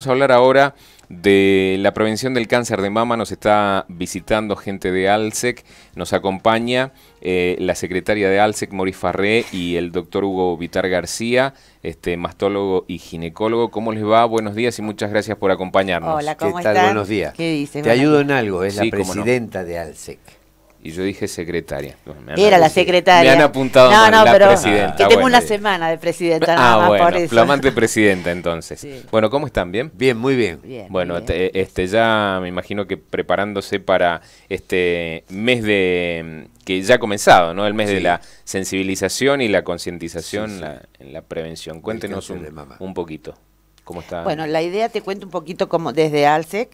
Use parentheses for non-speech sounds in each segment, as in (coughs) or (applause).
Vamos a hablar ahora de la prevención del cáncer de mama. Nos está visitando gente de ALSEC. Nos acompaña eh, la secretaria de ALSEC, Maurice Farré, y el doctor Hugo Vitar García, este, mastólogo y ginecólogo. ¿Cómo les va? Buenos días y muchas gracias por acompañarnos. Hola, ¿cómo ¿Qué Buenos días. ¿Qué dice? Te ayudo en algo. Es la presidenta de ALSEC. Y yo dije secretaria. Era la secretaria. Me han apuntado no, Que ah, tengo una semana de presidenta. ah, bueno, flamante presidenta entonces. Bueno, ¿cómo están? ¿Bien? Bien, muy bien. bueno, este, este ya me imagino que preparándose para este mes de que ya ha comenzado, ¿no? El mes de la sensibilización y la concientización en la prevención. Cuéntenos un, un poquito. ¿Cómo está? Bueno, la idea te cuento un poquito como desde ALSEC.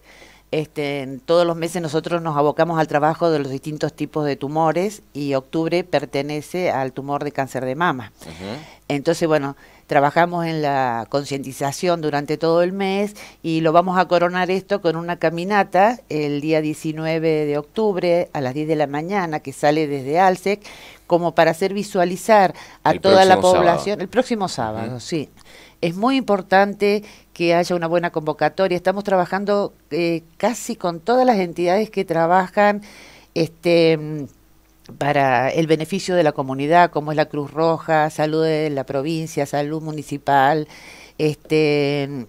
Este, todos los meses nosotros nos abocamos al trabajo de los distintos tipos de tumores y octubre pertenece al tumor de cáncer de mama. Entonces, bueno, trabajamos en la concientización durante todo el mes y lo vamos a coronar esto con una caminata el día 19 de octubre a las 10 de la mañana que sale desde ALSEC como para hacer visualizar a toda la población el próximo sábado, sí es muy importante que haya una buena convocatoria. Estamos trabajando eh, casi con todas las entidades que trabajan este, para el beneficio de la comunidad, como es la Cruz Roja, Salud de la provincia, Salud Municipal, este,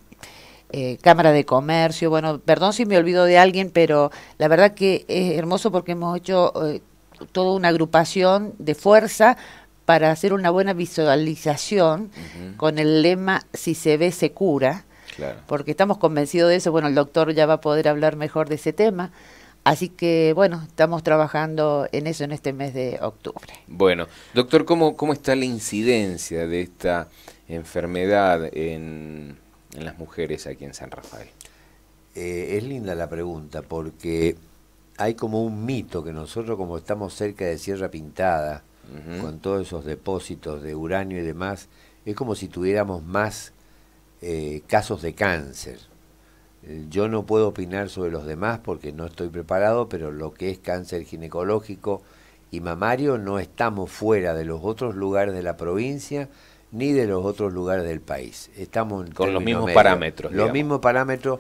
eh, Cámara de Comercio. Bueno, perdón si me olvido de alguien, pero la verdad que es hermoso porque hemos hecho eh, toda una agrupación de fuerza para hacer una buena visualización con el lema si se ve se cura, porque estamos convencidos de eso, bueno, el doctor ya va a poder hablar mejor de ese tema. Así que bueno, estamos trabajando en eso en este mes de octubre. Bueno, doctor, ¿cómo, cómo está la incidencia de esta enfermedad en, en las mujeres aquí en San Rafael? Eh, es linda la pregunta porque hay como un mito que nosotros como estamos cerca de Sierra Pintada, con todos esos depósitos de uranio y demás, es como si tuviéramos más eh, casos de cáncer. yo no puedo opinar sobre los demás porque no estoy preparado, pero lo que es cáncer ginecológico y mamario no estamos fuera de los otros lugares de la provincia ni de los otros lugares del país. Estamos en con los mismos parámetros. Los mismos parámetros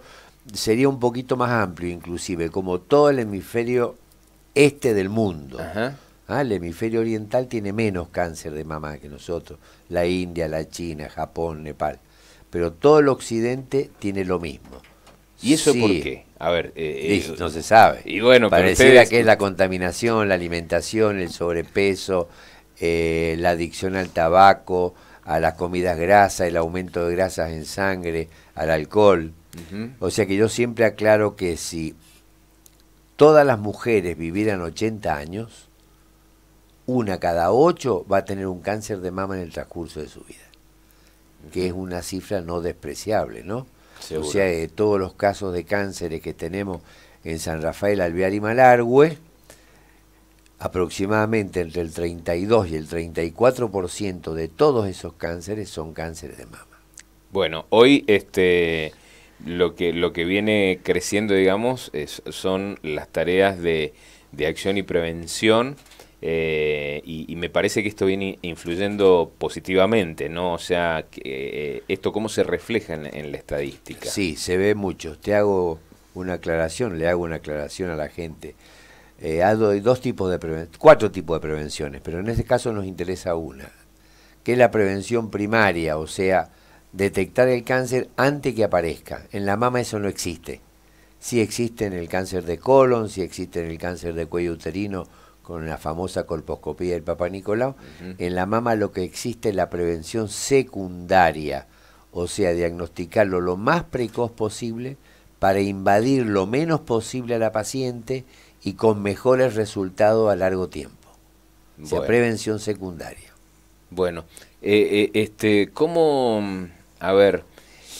sería un poquito más amplio inclusive, como todo el hemisferio este del mundo. Ajá. Ah, el hemisferio oriental tiene menos cáncer de mama que nosotros, la India, la China, Japón, Nepal. Pero todo el occidente tiene lo mismo. ¿Y eso por qué? A ver, eh, eh no se sabe. Y bueno, pareciera que es la contaminación, la alimentación, el sobrepeso, eh, la adicción al tabaco, a las comidas grasas, el aumento de grasas en sangre, al alcohol. O sea que yo siempre aclaro que si todas las mujeres vivieran 80 años, una cada ocho va a tener un cáncer de mama en el transcurso de su vida, que es una cifra no despreciable, ¿no? O sea, de todos los casos de cánceres que tenemos en San Rafael, Alvear y Malargüe, aproximadamente entre el 32 y el 34% de todos esos cánceres son cánceres de mama. Bueno, hoy este lo que lo que viene creciendo, digamos, son las tareas de, de acción y prevención eh, y, me parece que esto viene influyendo positivamente, ¿no? O sea, eh, esto cómo se refleja en, la estadística. Sí, se ve mucho. Te hago una aclaración, le hago una aclaración a la gente. Eh, hay dos tipos de cuatro tipos de prevenciones, pero en este caso nos interesa una, que es la prevención primaria, o sea, detectar el cáncer antes que aparezca. En la mama eso no existe. Sí existe en el cáncer de colon, sí existe en el cáncer de cuello uterino, con la famosa colposcopía del Papa Nicolau, en la mama lo que existe es la prevención secundaria, o sea, diagnosticarlo lo más precoz posible para invadir lo menos posible a la paciente y con mejores resultados a largo tiempo. O sea, prevención secundaria. Bueno, eh, eh, este, ¿cómo, a ver,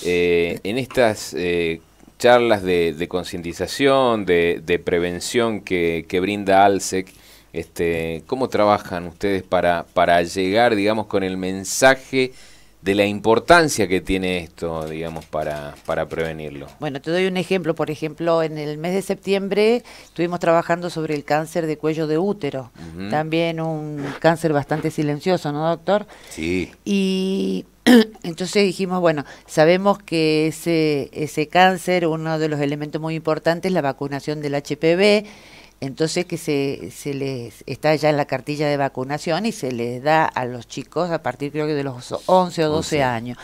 eh, en estas charlas de, concientización, de, prevención que, que brinda ALSEC, este, ¿Cómo trabajan ustedes para, para llegar, digamos, con el mensaje de la importancia que tiene esto, digamos, para, para prevenirlo? Bueno, te doy un ejemplo. Por ejemplo, en el mes de septiembre estuvimos trabajando sobre el cáncer de cuello de útero. También un cáncer bastante silencioso, ¿no, doctor? Sí. Y (clears throat) entonces dijimos, bueno, sabemos que ese, ese cáncer, uno de los elementos muy importantes la vacunación del HPV entonces que se, se les está ya en la cartilla de vacunación y se les da a los chicos a partir creo que de los 11 o 12 años.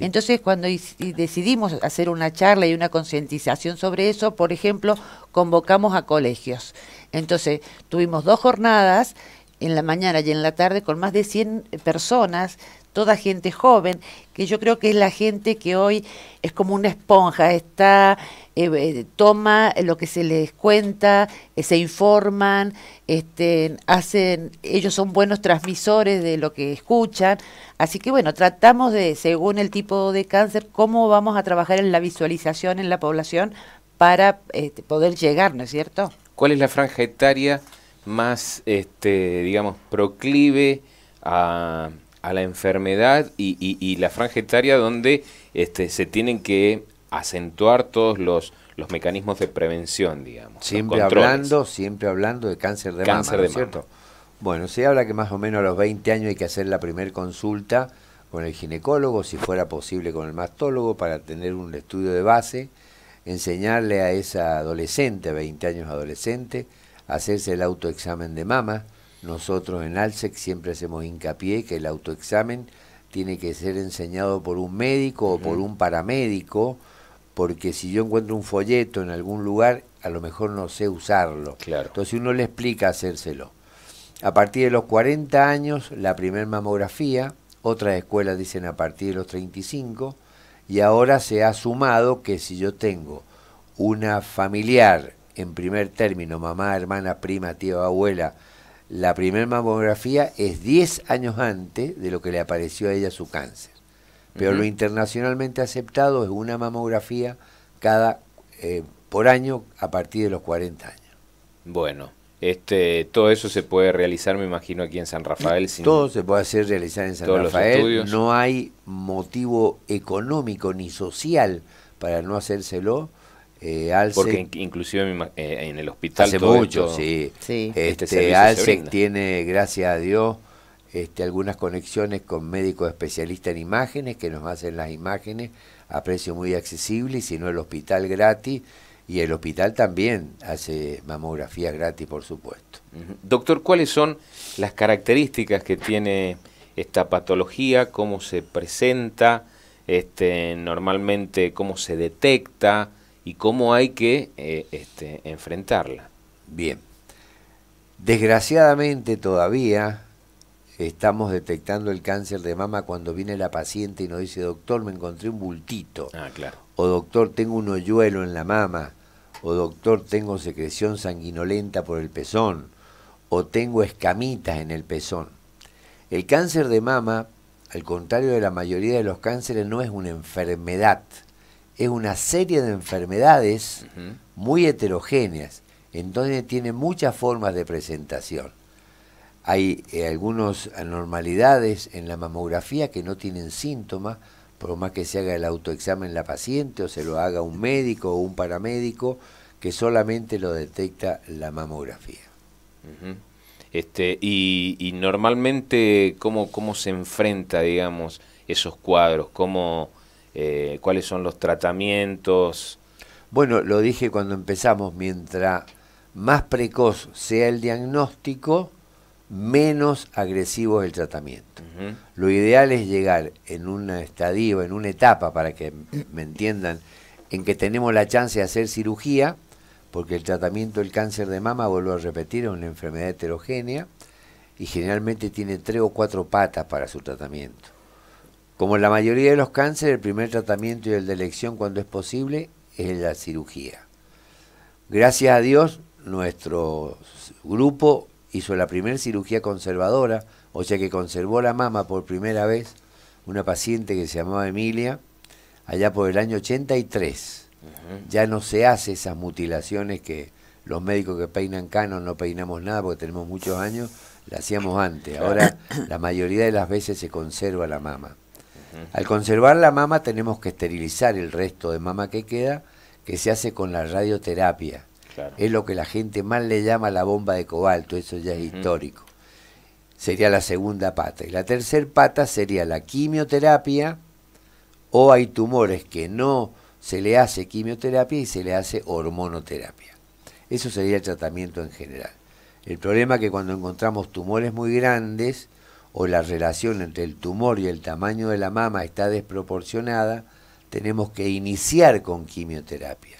Entonces cuando decidimos hacer una charla y una concientización sobre eso, por ejemplo, convocamos a colegios. Entonces tuvimos dos jornadas en la mañana y en la tarde con más de 100 personas toda gente joven, que yo creo que es la gente que hoy es como una esponja, está, eh, eh, toma lo que se les cuenta, eh, se informan, este, hacen, ellos son buenos transmisores de lo que escuchan, así que bueno, tratamos de, según el tipo de cáncer, cómo vamos a trabajar en la visualización en la población para este, poder llegar, ¿no es cierto? ¿Cuál es la franja etaria más, este, digamos, proclive a a la enfermedad y, la franja etaria donde este, se tienen que acentuar todos los, mecanismos de prevención, digamos. Siempre hablando, siempre hablando de cáncer de mama, de cierto? Bueno, se habla que más o menos a los 20 años hay que hacer la primera consulta con el ginecólogo, si fuera posible con el mastólogo, para tener un estudio de base, enseñarle a esa adolescente, 20 años adolescente, hacerse el autoexamen de mama, nosotros en ALSEC siempre hacemos hincapié que el autoexamen tiene que ser enseñado por un médico o por un paramédico, porque si yo encuentro un folleto en algún lugar, a lo mejor no sé usarlo. Entonces uno le explica hacérselo. A partir de los 40 años, la primera mamografía, otras escuelas dicen a partir de los 35, y ahora se ha sumado que si yo tengo una familiar en primer término, mamá, hermana, prima, tía abuela, la primera mamografía es 10 años antes de lo que le apareció a ella su cáncer. Pero lo internacionalmente aceptado es una mamografía cada eh, por año a partir de los 40 años. Bueno, este, todo eso se puede realizar, me imagino, aquí en San Rafael. todo se puede hacer realizar en San Rafael. No hay motivo económico ni social para no hacérselo. Eh, Porque inclusive eh, en el hospital hace mucho, Este, este Alsec tiene, gracias a Dios, este, algunas conexiones con médicos especialistas en imágenes que nos hacen las imágenes a precio muy accesible y si no el hospital gratis y el hospital también hace mamografías gratis, por supuesto. Doctor, ¿cuáles son las características que tiene esta patología? ¿Cómo se presenta? Este, normalmente, ¿cómo se detecta? y cómo hay que eh, este, enfrentarla. Bien. Desgraciadamente todavía estamos detectando el cáncer de mama cuando viene la paciente y nos dice, doctor, me encontré un bultito. Ah, claro. O doctor, tengo un hoyuelo en la mama. O doctor, tengo secreción sanguinolenta por el pezón. O tengo escamitas en el pezón. El cáncer de mama, al contrario de la mayoría de los cánceres, no es una enfermedad es una serie de enfermedades muy heterogéneas, entonces tiene muchas formas de presentación. Hay eh, algunas anormalidades en la mamografía que no tienen síntomas, por más que se haga el autoexamen la paciente o se lo haga un médico o un paramédico, que solamente lo detecta la mamografía. este, y, normalmente, ¿cómo, ¿cómo se enfrenta, digamos, esos cuadros? ¿Cómo, eh, cuáles son los tratamientos. Bueno, lo dije cuando empezamos, mientras más precoz sea el diagnóstico, menos agresivo es el tratamiento. Lo ideal es llegar en un estadio, en una etapa, para que me entiendan, en que tenemos la chance de hacer cirugía, porque el tratamiento del cáncer de mama, vuelvo a repetir, es una enfermedad heterogénea y generalmente tiene tres o cuatro patas para su tratamiento. Como en la mayoría de los cánceres, el primer tratamiento y el de elección cuando es posible es la cirugía. Gracias a Dios, nuestro grupo hizo la primera cirugía conservadora, o sea que conservó la mama por primera vez, una paciente que se llamaba Emilia, allá por el año 83. Ya no se hace esas mutilaciones que los médicos que peinan canos no peinamos nada porque tenemos muchos años, la hacíamos antes. Ahora (coughs) la mayoría de las veces se conserva la mama. Al conservar la mama tenemos que esterilizar el resto de mama que queda, que se hace con la radioterapia. Es lo que la gente mal le llama la bomba de cobalto, eso ya es histórico. Sería la segunda pata. Y la tercera pata sería la quimioterapia o hay tumores que no se le hace quimioterapia y se le hace hormonoterapia. Eso sería el tratamiento en general. El problema es que cuando encontramos tumores muy grandes, o la relación entre el tumor y el tamaño de la mama está desproporcionada, tenemos que iniciar con quimioterapia,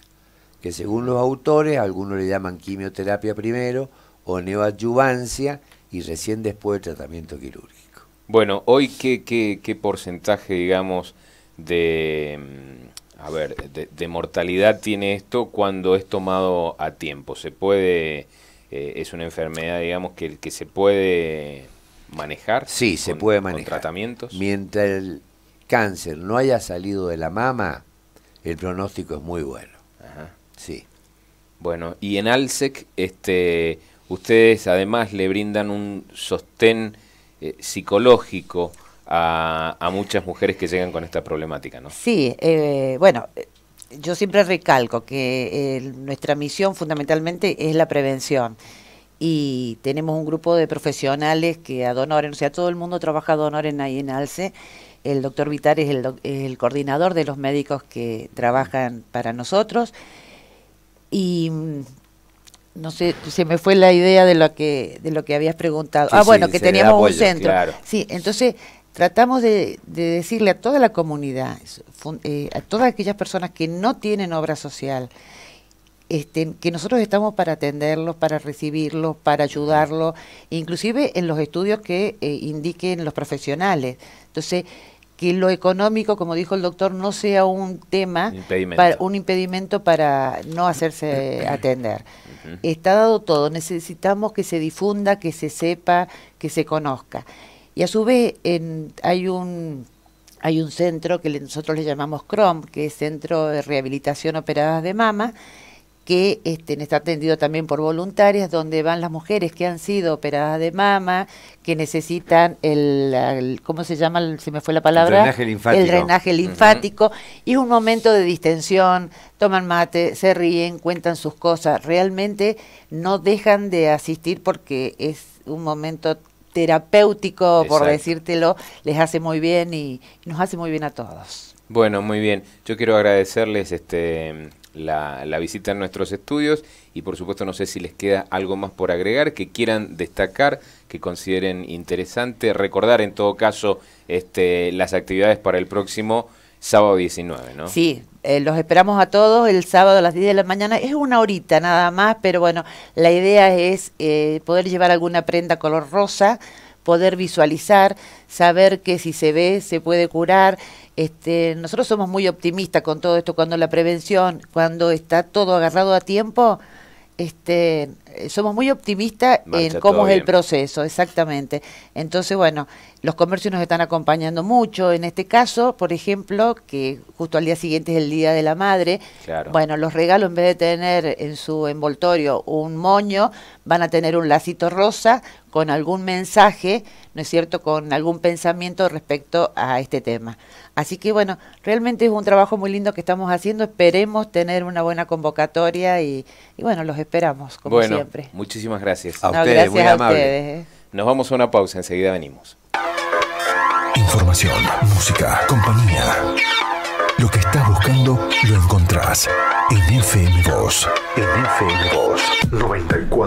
que según los autores, algunos le llaman quimioterapia primero o neoadyuvancia y recién después tratamiento quirúrgico. Bueno, hoy qué, qué, qué porcentaje, digamos, de, mm, a ver, de, mortalidad tiene esto cuando es tomado a tiempo. Se puede, eh, es una enfermedad, digamos, que, que se puede manejar? Sí, se puede manejar. tratamientos? Mientras el cáncer no haya salido de la mama, el pronóstico es muy bueno. Sí. Bueno, y en ALSEC, este, ustedes además le brindan un sostén eh, psicológico a, muchas mujeres que llegan con esta problemática, ¿no? Sí, eh, bueno, yo siempre recalco que eh, nuestra misión fundamentalmente es la prevención y tenemos un grupo de profesionales que a Donoren, o sea, todo el mundo trabaja a Donoren ahí en ALCE. El doctor Vitar es el, coordinador de los médicos que trabajan para nosotros. Y mm, no sé, se me fue la idea de lo que, de lo que habías preguntado. ah, bueno, que teníamos un centro. Sí, entonces tratamos de, decirle a toda la comunidad, eh, a todas aquellas personas que no tienen obra social, este, que nosotros estamos para atenderlos, para recibirlos, para ayudarlos, inclusive en los estudios que eh, indiquen los profesionales. Entonces, que lo económico, como dijo el doctor, no sea un tema, un impedimento para no hacerse (clears throat) atender. Está dado todo, necesitamos que se difunda, que se sepa, que se conozca. Y a su vez en, hay un hay un centro que nosotros le llamamos CROM, que es Centro de Rehabilitación Operadas de Mama, que está atendido también por voluntarias, donde van las mujeres que han sido operadas de mama, que necesitan el, ¿cómo se llama? se me fue la palabra. El drenaje linfático. El drenaje linfático. Y es un momento de distensión, toman mate, se ríen, cuentan sus cosas. Realmente no dejan de asistir porque es un momento terapéutico, por decírtelo, les hace muy bien y nos hace muy bien a todos. Bueno, muy bien. Yo quiero agradecerles este la, visita en nuestros estudios y por supuesto no sé si les queda algo más por agregar que quieran destacar, que consideren interesante, recordar en todo caso este, las actividades para el próximo sábado 19, ¿no? Sí, eh, los esperamos a todos el sábado a las 10 de la mañana. Es una horita nada más, pero bueno, la idea es eh, poder llevar alguna prenda color rosa poder visualizar, saber que si se ve se puede curar, este, nosotros somos muy optimistas con todo esto, cuando la prevención, cuando está todo agarrado a tiempo, este, somos muy optimistas en cómo es el proceso, exactamente. Entonces, bueno, los comercios nos están acompañando mucho. En este caso, por ejemplo, que justo al día siguiente es el Día de la Madre, bueno, los regalos en vez de tener en su envoltorio un moño, van a tener un lacito rosa con algún mensaje, ¿no es cierto?, con algún pensamiento respecto a este tema. Así que bueno, realmente es un trabajo muy lindo que estamos haciendo, esperemos tener una buena convocatoria y, bueno, los esperamos, como bueno, siempre. Muchísimas gracias. A ustedes, muy amables. ¿eh? Nos vamos a una pausa, enseguida venimos. Información, música, compañía. Lo que estás buscando lo encontrás en FM2. En FM2 94.